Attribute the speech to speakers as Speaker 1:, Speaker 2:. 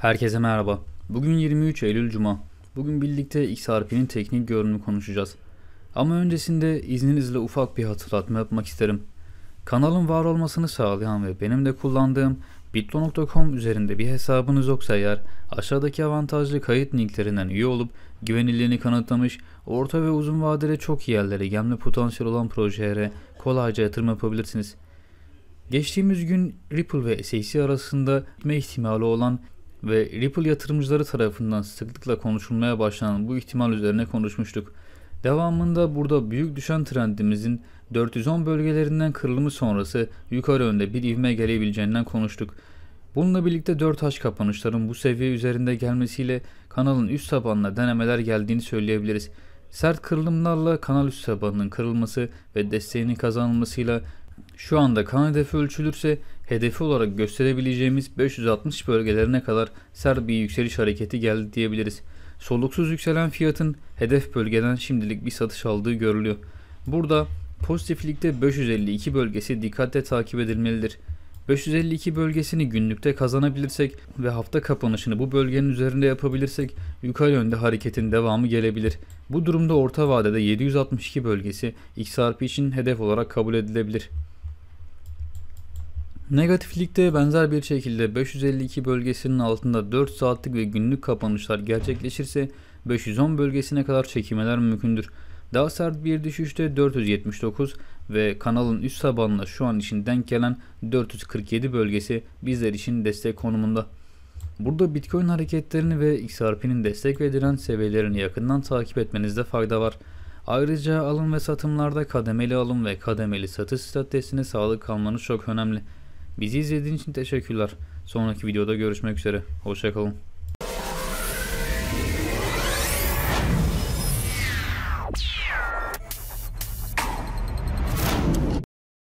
Speaker 1: Herkese merhaba. Bugün 23 Eylül Cuma. Bugün birlikte XRP'nin teknik görünümü konuşacağız. Ama öncesinde izninizle ufak bir hatırlatma yapmak isterim. Kanalın var olmasını sağlayan ve benim de kullandığım bitlo.com üzerinde bir hesabınız yoksa eğer aşağıdaki avantajlı kayıt linklerinden üye olup güvenilirliğini kanıtlamış, orta ve uzun vadede çok iyi yerlere gelme potansiyel olan projelere kolayca yatırım yapabilirsiniz. Geçtiğimiz gün Ripple ve SEC arasında gitme ihtimali olan ve Ripple yatırımcıları tarafından sıklıkla konuşulmaya başlanan bu ihtimal üzerine konuşmuştuk. Devamında burada büyük düşen trendimizin 410 bölgelerinden kırılımı sonrası yukarı önde bir ivme gelebileceğinden konuştuk. Bununla birlikte 4 haş kapanışların bu seviye üzerinde gelmesiyle kanalın üst tabanına denemeler geldiğini söyleyebiliriz. Sert kırılımlarla kanal üst tabanının kırılması ve desteğinin kazanılmasıyla şu anda kan hedefi ölçülürse hedefi olarak gösterebileceğimiz 560 bölgelerine kadar sert bir yükseliş hareketi geldi diyebiliriz. Soluksuz yükselen fiyatın hedef bölgeden şimdilik bir satış aldığı görülüyor. Burada pozitiflikte 552 bölgesi dikkatle takip edilmelidir. 552 bölgesini günlükte kazanabilirsek ve hafta kapanışını bu bölgenin üzerinde yapabilirsek yukarı yönde hareketin devamı gelebilir. Bu durumda orta vadede 762 bölgesi XRP için hedef olarak kabul edilebilir. Negatiflikte benzer bir şekilde 552 bölgesinin altında 4 saatlik ve günlük kapanışlar gerçekleşirse 510 bölgesine kadar çekimeler mümkündür. Daha sert bir düşüşte 479 ve kanalın üst tabanına şu an için denk gelen 447 bölgesi bizler için destek konumunda. Burada Bitcoin hareketlerini ve XRP'nin destek ve seviyelerini yakından takip etmenizde fayda var. Ayrıca alım ve satımlarda kademeli alım ve kademeli satış stratejisine sağlık kalmanız çok önemli. Bizi izlediğiniz için teşekkürler. Sonraki videoda görüşmek üzere. Hoşçakalın.